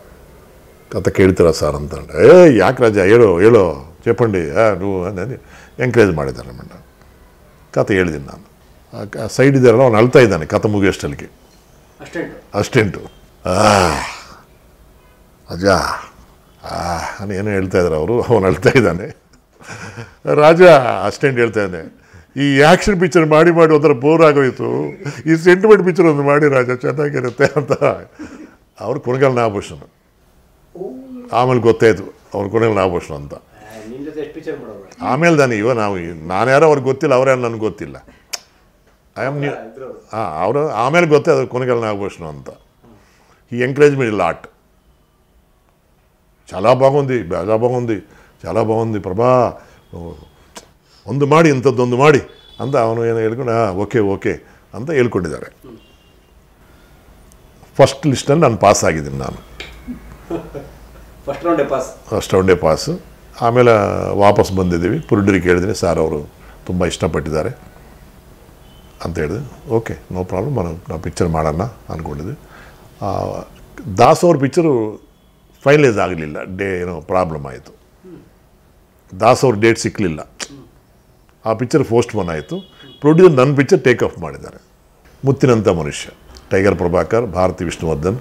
ಕತೆ ಕೇಳ್ತೀರ ಸರ್ ಅಂತ ಏ ಯಾಕೆ ರಾಜ ಹೇಳೋ ಹೇಳೋ ಚೇಪಂಡಿ ನೀವು ಅಂದರೆ ಎಂಕರೇಜ್ ಮಾಡಿದ್ದಾರೆ ನಮ್ಮಣ್ಣ ಕತೆ ಹೇಳಿದ್ದೀನಿ ನಾನು ಸೈಡ್ ಇದ್ದಾರಲ್ಲ ಅವ್ನು ಅಳ್ತಾ ಇದ್ದಾನೆ ಕತೆ ಮುಗಿಯೋಷ್ಟಲ್ಲಿಗೆ ಅಷ್ಟೆಂಟು ಅಜ್ಜ ಏನೋ ಹೇಳ್ತಾ ಇದ್ದಾರೆ ಅವರು ಅವನು ಅಳ್ತಾ ಇದ್ದಾನೆ ರಾಜ ಅಷ್ಟೆಂಟ್ ಹೇಳ್ತಾ ಇದ್ದಾನೆ ಈ ಆ್ಯಕ್ಷನ್ ಪಿಕ್ಚರ್ ಮಾಡಿ ಮಾಡಿ ಒಂಥರ ಬೋರ್ ಆಗೋಯಿತು ಈ ಸೆಂಟಿಮೆಂಟ್ ಪಿಕ್ಚರ್ ಒಂದು ಮಾಡಿ ರಾಜ ಚೆನ್ನಾಗಿರುತ್ತೆ ಅಂತ ಅವ್ರು ಕೊನೆಗಲ್ ನಾಭೂಷಣ ಆಮೇಲೆ ಗೊತ್ತಾಯಿತು ಅವ್ರು ಕೊನೆಗಲ್ ನಾಭೂಷಣ ಅಂತ ಆಮೇಲೆ ನಾನು ಇವ ನಾವು ನಾನು ಯಾರೋ ಅವ್ರಿಗೆ ಗೊತ್ತಿಲ್ಲ ಅವ್ರ್ಯಾರು ನನಗೆ ಗೊತ್ತಿಲ್ಲ ಐ ಆಮ್ ನ್ಯೂ ಹಾಂ ಅವರು ಆಮೇಲೆ ಗೊತ್ತಾಯ್ತು ಕೊನೆಗಲ್ ನಾಭೂಷಣ ಅಂತ ఈ ఎంకరేజ్మెంట్ ఇలా ఆర్ట్ చాలా బాగుంది చాలా బాగుంది చాలా బాగుంది ప్రభా ಒಂದು ಮಾಡಿ ಇಂಥದ್ದೊಂದು ಮಾಡಿ ಅಂತ ಅವನು ಏನು ಹೇಳ್ಕೊಂಡು ಹಾಂ ಓಕೆ ಓಕೆ ಅಂತ ಹೇಳ್ಕೊಂಡಿದ್ದಾರೆ ಫಸ್ಟ್ ಲಿಸ್ಟಲ್ಲಿ ನಾನು ಪಾಸ್ ಆಗಿದ್ದೀನಿ ನಾನು ಫಸ್ಟ್ ರೌಂಡೇ ಪಾಸ್ ಫಸ್ಟ್ ರೌಂಡೇ ಪಾಸು ಆಮೇಲೆ ವಾಪಸ್ ಬಂದಿದ್ದೀವಿ ಪುರುಡ್ರಿಗೆ ಕೇಳಿದ್ರೆ ಸರ್ ಅವರು ತುಂಬ ಇಷ್ಟಪಟ್ಟಿದ್ದಾರೆ ಅಂತ ಹೇಳಿದೆ ಓಕೆ ನೋ ಪ್ರಾಬ್ಲಮ್ ನಾನು ನಾವು ಪಿಕ್ಚರ್ ಮಾಡೋಣ ಅಂದ್ಕೊಂಡಿದ್ವಿ ದಾಸ್ ಅವ್ರ ಪಿಕ್ಚರು ಫೈನಲೈಸ್ ಆಗಲಿಲ್ಲ ಡೇ ಏನೋ ಪ್ರಾಬ್ಲಮ್ ಆಯಿತು ದಾಸ್ ಅವ್ರ ಡೇಟ್ ಸಿಕ್ಕಲಿಲ್ಲ ಆ ಪಿಕ್ಚರ್ ಪೋಸ್ಟ್ ಮನ್ ಆಯಿತು ಪ್ರೊಡ್ಯೂಸರ್ ನನ್ನ ಪಿಕ್ಚರ್ ಟೇಕ್ ಆಫ್ ಮಾಡಿದ್ದಾರೆ ಮುತ್ತಿನಂಥ ಮನುಷ್ಯ ಟೈಗರ್ ಪ್ರಭಾಕರ್ ಭಾರತಿ ವಿಷ್ಣುವರ್ಧನ್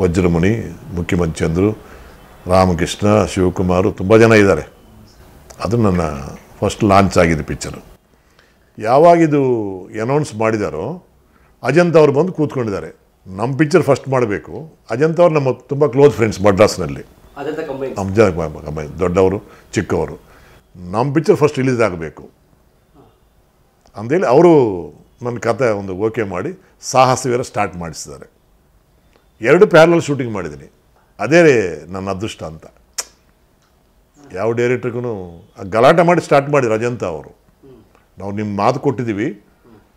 ವಜ್ರಮುನಿ ಮುಖ್ಯಮಂತ್ರಿ ಚಂದ್ರು ರಾಮಕೃಷ್ಣ ಶಿವಕುಮಾರು ತುಂಬ ಜನ ಇದ್ದಾರೆ ಅದು ನನ್ನ ಫಸ್ಟ್ ಲಾಂಚ್ ಆಗಿದೆ ಪಿಕ್ಚರು ಇದು ಅನೌನ್ಸ್ ಮಾಡಿದಾರೋ ಅಜಂತ ಅವರು ಬಂದು ಕೂತ್ಕೊಂಡಿದ್ದಾರೆ ನಮ್ಮ ಪಿಕ್ಚರ್ ಫಸ್ಟ್ ಮಾಡಬೇಕು ಅಜಂತ ಅವರು ನಮ್ಮ ತುಂಬ ಕ್ಲೋಸ್ ಫ್ರೆಂಡ್ಸ್ ಮಡ್ರಾಸ್ನಲ್ಲಿ ಅಜಂತ ಕಂಬೈ ದೊಡ್ಡವರು ಚಿಕ್ಕವರು ನಮ್ಮ ಪಿಕ್ಚರ್ ಫಸ್ಟ್ ರಿಲೀಸ್ ಆಗಬೇಕು ಅಂದೇಳಿ ಅವರು ನನ್ನ ಕತೆ ಒಂದು ಓಕೆ ಮಾಡಿ ಸಾಹಸವೀರ ಸ್ಟಾರ್ಟ್ ಮಾಡಿಸಿದ್ದಾರೆ ಎರಡು ಪ್ಯಾರಲ್ ಶೂಟಿಂಗ್ ಮಾಡಿದ್ದೀನಿ ಅದೇ ನನ್ನ ಅದೃಷ್ಟ ಅಂತ ಯಾವ ಡೈರೆಕ್ಟ್ರಿಗೂ ಗಲಾಟೆ ಮಾಡಿ ಸ್ಟಾರ್ಟ್ ಮಾಡಿ ರಜಂತ ಅವರು ನಾವು ನಿಮ್ಮ ಮಾತು ಕೊಟ್ಟಿದ್ದೀವಿ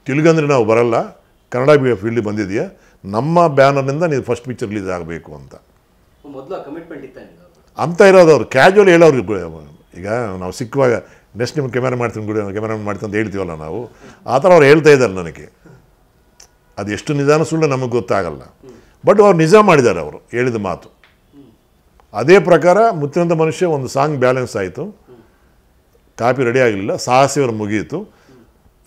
ತಿಳಿಗಂದ್ರೆ ನಾವು ಬರಲ್ಲ ಕನ್ನಡ ಬಿ ಫೀಲ್ಡ್ ಬಂದಿದೆಯಾ ನಮ್ಮ ಬ್ಯಾನರ್ನಿಂದ ನೀವು ಫಸ್ಟ್ ಪಿಕ್ಚರ್ ರಿಲೀಸ್ ಆಗಬೇಕು ಅಂತ ಅಂತ ಇರೋದು ಅವರು ಕ್ಯಾಜುವಲ್ ಹೇಳೋರು ಈಗ ನಾವು ಸಿಕ್ಕುವಾಗ ನೆಕ್ಸ್ಟ್ ನಿಮ್ಗೆ ಕ್ಯಾಮರಾ ಮಾಡ್ತೀನಿ ಗುಡಿ ಕ್ಯಾಮರಾ ಮಾಡ್ತೀನಿ ಅಂತ ಹೇಳ್ತೀವಲ್ಲ ನಾವು ಆ ಥರ ಅವ್ರು ಹೇಳ್ತಾ ಇದ್ದಾರೆ ನನಗೆ ಅದು ಎಷ್ಟು ನಿಧಾನ ಸುಳ್ಳು ನಮಗೆ ಗೊತ್ತಾಗಲ್ಲ ಬಟ್ ಅವ್ರು ನಿಜ ಮಾಡಿದ್ದಾರೆ ಅವರು ಹೇಳಿದ ಮಾತು ಅದೇ ಪ್ರಕಾರ ಮುತ್ತಿನಂಥ ಮನುಷ್ಯ ಒಂದು ಸಾಂಗ್ ಬ್ಯಾಲೆನ್ಸ್ ಆಯಿತು ಕಾಪಿ ರೆಡಿ ಆಗಲಿಲ್ಲ ಸಾಹಸಿಯವರು ಮುಗಿಯಿತು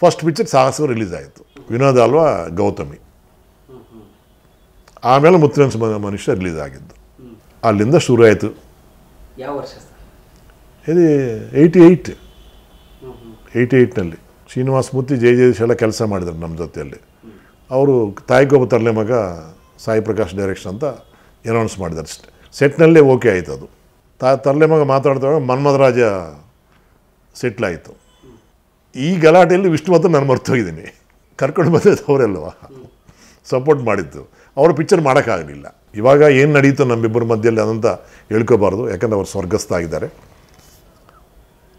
ಫಸ್ಟ್ ಪಿಕ್ಚರ್ ಸಾಹಸಿಯವರು ರಿಲೀಸ್ ಆಯಿತು ವಿನೋದ್ ಅಲ್ವಾ ಗೌತಮಿ ಆಮೇಲೆ ಮುತ್ತಿನ ಮನುಷ್ಯ ರಿಲೀಸ್ ಆಗಿದ್ದು ಅಲ್ಲಿಂದ ಶುರು ಆಯಿತು ಇದು ಏಯ್ಟಿ ಏಯ್ಟ್ ಏಯ್ಟಿ ಏಯ್ಟ್ನಲ್ಲಿ ಶ್ರೀನಿವಾಸ ಮೂರ್ತಿ ಜಯ ಜಯದೇಶ್ ಎಲ್ಲ ಕೆಲಸ ಮಾಡಿದ್ರು ನಮ್ಮ ಜೊತೆಯಲ್ಲಿ ಅವರು ತಾಯಿಗೊಬ್ಬ ತರಲೆ ಮಗ ಸಾಯಿ ಪ್ರಕಾಶ್ ಡೈರೆಕ್ಷನ್ ಅಂತ ಅನೌನ್ಸ್ ಮಾಡಿದ್ದಾರೆ ಸೆಟ್ನಲ್ಲೇ ಓಕೆ ಆಯಿತು ಅದು ತಾ ತರಲೆ ಮಗ ಮಾತಾಡ್ತಾವಾಗ ಮನ್ಮಧರಾಜ ಸೆಟ್ಲಾಯಿತು ಈ ಗಲಾಟೆಯಲ್ಲಿ ಮಾತ್ರ ನಾನು ಮರ್ತೋಗಿದ್ದೀನಿ ಕರ್ಕೊಂಡು ಬಂದಿದ್ದು ಅವರೆಲ್ಲವ ಸಪೋರ್ಟ್ ಮಾಡಿದ್ದು ಅವರು ಪಿಕ್ಚರ್ ಮಾಡೋಕ್ಕಾಗಲಿಲ್ಲ ಇವಾಗ ಏನು ನಡೀತು ನಮ್ಮಿಬ್ಬರ ಮಧ್ಯದಲ್ಲಿ ಅದಂತ ಹೇಳ್ಕೋಬಾರ್ದು ಯಾಕಂದ್ರೆ ಅವ್ರು ಸ್ವರ್ಗಸ್ಥ ಆಗಿದ್ದಾರೆ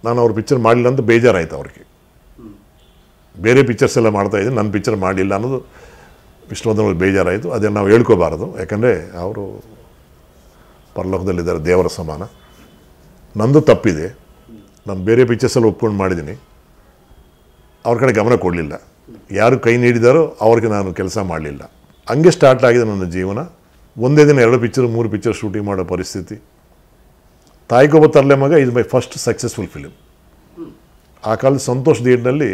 ನಾನು ಅವ್ರ ಪಿಕ್ಚರ್ ಮಾಡಲಿಲ್ಲ ಅಂತ ಬೇಜಾರಾಯಿತು ಅವ್ರಿಗೆ ಬೇರೆ ಪಿಕ್ಚರ್ಸ್ ಎಲ್ಲ ಇದ್ದೀನಿ ನನ್ನ ಪಿಕ್ಚರ್ ಮಾಡಲಿಲ್ಲ ಅನ್ನೋದು ವಿಷ್ಣುವರ್ಧನ್ ಬೇಜಾರಾಯಿತು ಅದನ್ನು ನಾವು ಹೇಳ್ಕೋಬಾರದು ಯಾಕಂದರೆ ಅವರು ಪರಲೋಕದಲ್ಲಿದ್ದಾರೆ ದೇವರ ಸಮಾನ ನಂದು ತಪ್ಪಿದೆ ನಾನು ಬೇರೆ ಪಿಕ್ಚರ್ಸಲ್ಲಿ ಒಪ್ಕೊಂಡು ಮಾಡಿದ್ದೀನಿ ಅವ್ರ ಕಡೆ ಗಮನ ಕೊಡಲಿಲ್ಲ ಯಾರು ಕೈ ನೀಡಿದಾರೋ ಅವ್ರಿಗೆ ನಾನು ಕೆಲಸ ಮಾಡಲಿಲ್ಲ ಹಂಗೆ ಸ್ಟಾರ್ಟ್ ಆಗಿದೆ ನನ್ನ ಜೀವನ ಒಂದೇ ದಿನ ಎರಡು ಪಿಕ್ಚರ್ ಮೂರು ಪಿಕ್ಚರ್ ಶೂಟಿಂಗ್ ಮಾಡೋ ಪರಿಸ್ಥಿತಿ ತಾಯಿಗೊಬ್ಬ ತರಲೆ ಮಗ ಇದು ಮೈ ಫಸ್ಟ್ ಸಕ್ಸಸ್ಫುಲ್ ಫಿಲಿಮ್ ಆ ಕಾಲದ ಸಂತೋಷ್ ಥಿಯೇಟರ್ನಲ್ಲಿ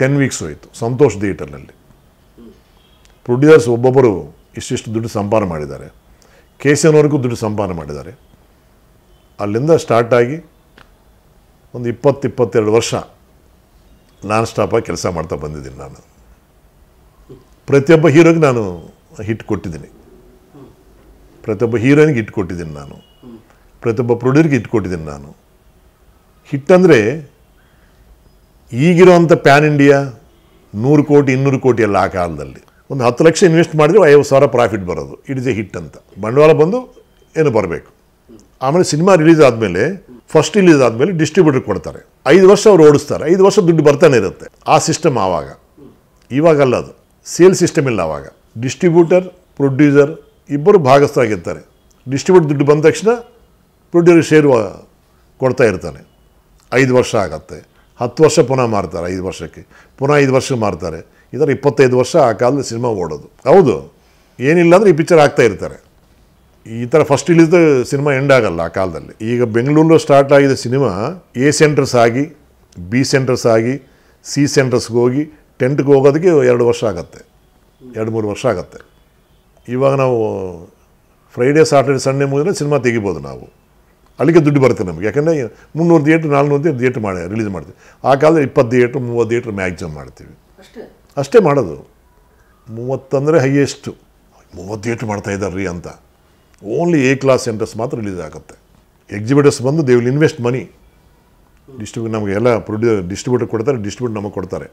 ಟೆನ್ ವೀಕ್ಸ್ ಹೋಯಿತು ಸಂತೋಷ್ ಥಿಯೇಟರ್ನಲ್ಲಿ ಪ್ರೊಡ್ಯೂಸರ್ಸ್ ಒಬ್ಬೊಬ್ಬರು ಇಷ್ಟಿಷ್ಟು ದುಡ್ಡು ಸಂಪಾದನೆ ಮಾಡಿದ್ದಾರೆ ಕೆ ಸಿ ಎನ್ವರೆಗೂ ದುಡ್ಡು ಸಂಪಾದನೆ ಮಾಡಿದ್ದಾರೆ ಅಲ್ಲಿಂದ ಸ್ಟಾರ್ಟ್ ಆಗಿ ಒಂದು ಇಪ್ಪತ್ತು ಇಪ್ಪತ್ತೆರಡು ವರ್ಷ ನಾನ್ ಸ್ಟಾಪಾಗಿ ಕೆಲಸ ಮಾಡ್ತಾ ಬಂದಿದ್ದೀನಿ ನಾನು ಪ್ರತಿಯೊಬ್ಬ ಹೀರೋಗೆ ನಾನು ಹಿಟ್ ಕೊಟ್ಟಿದ್ದೀನಿ ಪ್ರತಿಯೊಬ್ಬ ಹೀರೋಯಿನ್ಗೆ ಹಿಟ್ ಕೊಟ್ಟಿದ್ದೀನಿ ನಾನು ಪ್ರತಿಯೊಬ್ಬ ಪ್ರೊಡ್ಯೂರ್ಗೆ ಇಟ್ಕೊಟ್ಟಿದ್ದೀನಿ ನಾನು ಹಿಟ್ಟಂದರೆ ಈಗಿರೋವಂಥ ಪ್ಯಾನ್ ಇಂಡಿಯಾ ನೂರು ಕೋಟಿ ಇನ್ನೂರು ಕೋಟಿ ಎಲ್ಲ ಆ ಕಾಲದಲ್ಲಿ ಒಂದು ಹತ್ತು ಲಕ್ಷ ಇನ್ವೆಸ್ಟ್ ಮಾಡಿದ್ರೆ ಐವತ್ತು ಸಾವಿರ ಪ್ರಾಫಿಟ್ ಬರೋದು ಇಟ್ ಇಸ್ ಎ ಹಿಟ್ ಅಂತ ಬಂಡವಾಳ ಬಂದು ಏನು ಬರಬೇಕು ಆಮೇಲೆ ಸಿನಿಮಾ ರಿಲೀಸ್ ಆದಮೇಲೆ ಫಸ್ಟ್ ರಿಲೀಸ್ ಆದಮೇಲೆ ಡಿಸ್ಟ್ರಿಬ್ಯೂಟರ್ ಕೊಡ್ತಾರೆ ಐದು ವರ್ಷ ಅವ್ರು ಓಡಿಸ್ತಾರೆ ಐದು ವರ್ಷ ದುಡ್ಡು ಬರ್ತಾನೆ ಇರುತ್ತೆ ಆ ಸಿಸ್ಟಮ್ ಆವಾಗ ಇವಾಗಲ್ಲ ಅದು ಸೇಲ್ ಸಿಸ್ಟಮ್ ಇಲ್ಲ ಆವಾಗ ಡಿಸ್ಟ್ರಿಬ್ಯೂಟರ್ ಪ್ರೊಡ್ಯೂಸರ್ ಇಬ್ಬರು ಭಾಗಸ್ಥರಾಗಿರ್ತಾರೆ ಡಿಸ್ಟ್ರಿಬ್ಯೂಟ್ ದುಡ್ಡು ಬಂದ ತಕ್ಷಣ ಪ್ರೊಡ್ಯೂಸರ್ ಶೇರು ಕೊಡ್ತಾ ಇರ್ತಾನೆ ಐದು ವರ್ಷ ಆಗತ್ತೆ ಹತ್ತು ವರ್ಷ ಪುನಃ ಮಾರ್ತಾರೆ ಐದು ವರ್ಷಕ್ಕೆ ಪುನಃ ಐದು ವರ್ಷ ಮಾರ್ತಾರೆ ಈ ಥರ ಇಪ್ಪತ್ತೈದು ವರ್ಷ ಆ ಕಾಲದ ಸಿನಿಮಾ ಓಡೋದು ಹೌದು ಏನಿಲ್ಲ ಅಂದರೆ ಈ ಪಿಕ್ಚರ್ ಆಗ್ತಾ ಇರ್ತಾರೆ ಈ ಥರ ಫಸ್ಟ್ ಇಳಿದ ಸಿನಿಮಾ ಎಂಡ್ ಆಗಲ್ಲ ಆ ಕಾಲದಲ್ಲಿ ಈಗ ಬೆಂಗಳೂರು ಸ್ಟಾರ್ಟ್ ಆಗಿದೆ ಸಿನಿಮಾ ಎ ಸೆಂಟರ್ಸ್ ಆಗಿ ಬಿ ಸೆಂಟರ್ಸ್ ಆಗಿ ಸಿ ಸೆಂಟರ್ಸ್ಗೆ ಹೋಗಿ ಟೆಂಟ್ಗೆ ಹೋಗೋದಕ್ಕೆ ಎರಡು ವರ್ಷ ಆಗುತ್ತೆ ಎರಡು ಮೂರು ವರ್ಷ ಆಗುತ್ತೆ ಇವಾಗ ನಾವು ಫ್ರೈಡೇ ಸಾಟರ್ಡೇ ಸಂಡೇ ಮುಗಿದ್ರೆ ಸಿನಿಮಾ ತೆಗಿಬೋದು ನಾವು ಅಲ್ಲಿಗೆ ದುಡ್ಡು ಬರುತ್ತೆ ನಮಗೆ ಯಾಕಂದರೆ ಮುನ್ನೂರು ಥಿಯೇಟ್ರ್ ನಾಲ್ನೂರು ಥಿಯೇಟ್ರ್ ಥಿಯೇಟ್ರ್ ಮಾಡಿ ರಿಲೀಸ್ ಮಾಡ್ತೀವಿ ಆ ಕಾಲದಲ್ಲಿ ಇಪ್ಪತ್ತು ಥಿಯೇಟ್ರ್ ಮೂವತ್ತು ಥಿಯೇಟ್ರ್ ಮ್ಯಾಕ್ಸಿಮಮ್ ಮಾಡ್ತೀವಿ ಅಷ್ಟೇ ಮಾಡೋದು ಮೂವತ್ತಂದರೆ ಹೈಯೆಸ್ಟು ಮೂವತ್ತು ಥಿಯೇಟ್ರ್ ಮಾಡ್ತಾ ಇದ್ದಾರೆ ರೀ ಅಂತ ಓನ್ಲಿ ಎ ಕ್ಲಾಸ್ ಸೆಂಟರ್ಸ್ ಮಾತ್ರ ರಿಲೀಸ್ ಆಗುತ್ತೆ ಎಕ್ಸಿಬಿಟರ್ಸ್ ಬಂದು they will invest money distribute ನಮಗೆ ಎಲ್ಲ ಪ್ರೊಡ್ಯೂ ಡಿಸ್ಟ್ರಿಬ್ಯೂಟರ್ ಕೊಡ್ತಾರೆ ಡಿಸ್ಟ್ರಿಬ್ಯೂಟ್ ನಮಗೆ ಕೊಡ್ತಾರೆ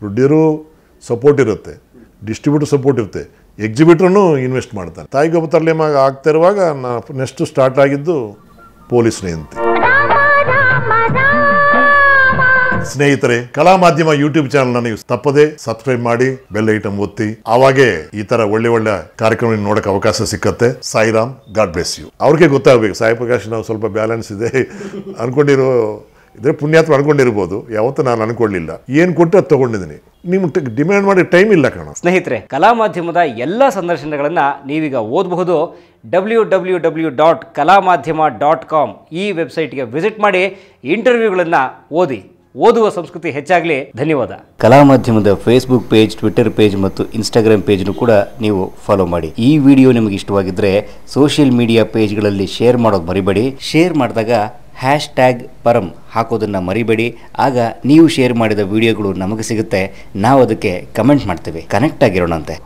ಪ್ರೊಡ್ಯೂರು ಸಪೋರ್ಟ್ ಇರುತ್ತೆ ಡಿಸ್ಟ್ರಿಬ್ಯೂಟರ್ ಸಪೋರ್ಟ್ ಇರುತ್ತೆ ಎಕ್ಸಿಬಿಟ್ರೂ ಇನ್ವೆಸ್ಟ್ ಮಾಡ್ತಾರೆ ತಾಯಿಗೊಬ್ಬ ತರಲೆ ಮಾಗ ಆಗ್ತಾ ಇರುವಾಗ ನಾ ನೆಕ್ಸ್ಟು ಸ್ಟಾರ್ಟ್ ಆಗಿದ್ದು ಪೊಲೀಸ್ ಸ್ನೇಹಿತರೆ ಕಲಾ ಮಾಧ್ಯಮ ಯೂಟ್ಯೂಬ್ ಚಾನಲ್ ನೀವು ತಪ್ಪದೆ ಸಬ್ಸ್ಕ್ರೈಬ್ ಮಾಡಿ ಬೆಲ್ ಐಟಮ್ ಒತ್ತಿ ಅವಾಗೆ ಈ ತರ ಒಳ್ಳೆ ಒಳ್ಳೆ ಕಾರ್ಯಕ್ರಮ ನೋಡಕ್ ಅವಕಾಶ ಸಿಕ್ಕತ್ತೆ ಸಾಯಿರಾಮ್ ಗಾಡ್ ಬ್ಲೆಸ್ ಯು ಅವ್ರಿಗೆ ಗೊತ್ತಾಗಬೇಕು ಸಾಯಿ ಪ್ರಕಾಶ್ ನಾವು ಸ್ವಲ್ಪ ಬ್ಯಾಲೆನ್ಸ್ ಇದೆ ಅನ್ಕೊಂಡಿರೋ ಇದ್ರೆ ಪುಣ್ಯಾತ್ಮ ಅನ್ಕೊಂಡಿರ್ಬೋದು ಯಾವತ್ತು ನಾನು ಅನ್ಕೊಳ್ಳಿಲ್ಲ ಏನು ಕೊಟ್ಟು ಅದು ತಗೊಂಡಿದ್ದೀನಿ ನಿಮ್ಗೆ ಡಿಮ್ಯಾಂಡ್ ಮಾಡಿ ಟೈಮ್ ಇಲ್ಲ ಕಣ ಸ್ನೇಹಿತರೆ ಕಲಾ ಮಾಧ್ಯಮದ ಎಲ್ಲ ಸಂದರ್ಶನಗಳನ್ನು ನೀವೀಗ ಓದಬಹುದು ಡಬ್ಲ್ಯೂ ಡಬ್ಲ್ಯೂ ಡಬ್ಲ್ಯೂ ಡಾಟ್ ಕಲಾ ಮಾಧ್ಯಮ ಡಾಟ್ ಕಾಮ್ ಈ ವೆಬ್ಸೈಟ್ಗೆ ವಿಸಿಟ್ ಮಾಡಿ ಇಂಟರ್ವ್ಯೂಗಳನ್ನು ಓದಿ ಓದುವ ಸಂಸ್ಕೃತಿ ಹೆಚ್ಚಾಗಲಿ ಧನ್ಯವಾದ ಕಲಾ ಮಾಧ್ಯಮದ ಫೇಸ್ಬುಕ್ ಪೇಜ್ ಟ್ವಿಟರ್ ಪೇಜ್ ಮತ್ತು ಇನ್ಸ್ಟಾಗ್ರಾಮ್ ಪೇಜ್ನು ಕೂಡ ನೀವು ಫಾಲೋ ಮಾಡಿ ಈ ವಿಡಿಯೋ ನಿಮಗೆ ಇಷ್ಟವಾಗಿದ್ದರೆ ಸೋಷಿಯಲ್ ಮೀಡಿಯಾ ಪೇಜ್ಗಳಲ್ಲಿ ಶೇರ್ ಮಾಡೋದು ಮರಿಬೇಡಿ ಶೇರ್ ಮಾಡಿದಾಗ ಹ್ಯಾಶ್ ಟ್ಯಾಗ್ ಪರಂ ಹಾಕೋದನ್ನು ಮರಿಬೇಡಿ ಆಗ ನೀವು ಶೇರ್ ಮಾಡಿದ ವಿಡಿಯೋಗಳು ನಮಗೆ ಸಿಗುತ್ತೆ ನಾವು ಅದಕ್ಕೆ ಕಮೆಂಟ್ ಮಾಡ್ತೇವೆ ಕನೆಕ್ಟ್ ಆಗಿರೋಣಂತೆ